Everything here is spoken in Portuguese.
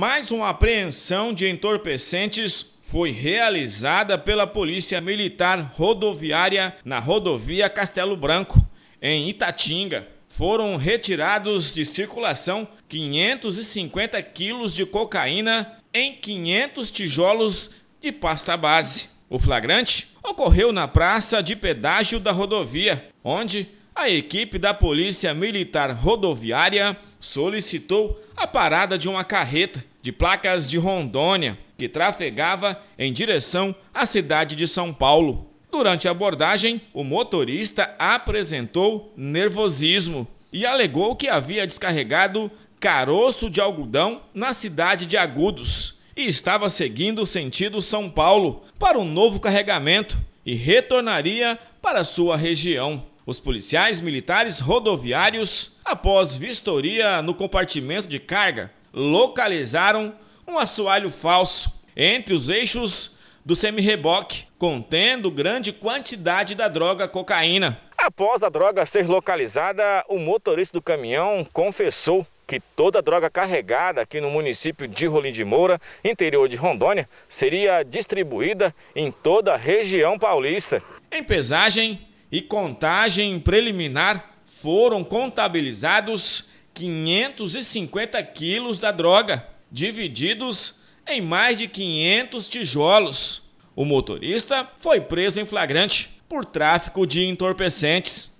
Mais uma apreensão de entorpecentes foi realizada pela Polícia Militar Rodoviária na rodovia Castelo Branco, em Itatinga. Foram retirados de circulação 550 quilos de cocaína em 500 tijolos de pasta base. O flagrante ocorreu na praça de pedágio da rodovia, onde a equipe da Polícia Militar Rodoviária solicitou a parada de uma carreta de placas de Rondônia que trafegava em direção à cidade de São Paulo. Durante a abordagem, o motorista apresentou nervosismo e alegou que havia descarregado caroço de algodão na cidade de Agudos e estava seguindo o sentido São Paulo para um novo carregamento e retornaria para sua região. Os policiais militares rodoviários, após vistoria no compartimento de carga, localizaram um assoalho falso entre os eixos do semi-reboque, contendo grande quantidade da droga cocaína. Após a droga ser localizada, o motorista do caminhão confessou que toda droga carregada aqui no município de Rolim de Moura, interior de Rondônia, seria distribuída em toda a região paulista. Em pesagem, e contagem preliminar foram contabilizados 550 quilos da droga, divididos em mais de 500 tijolos. O motorista foi preso em flagrante por tráfico de entorpecentes.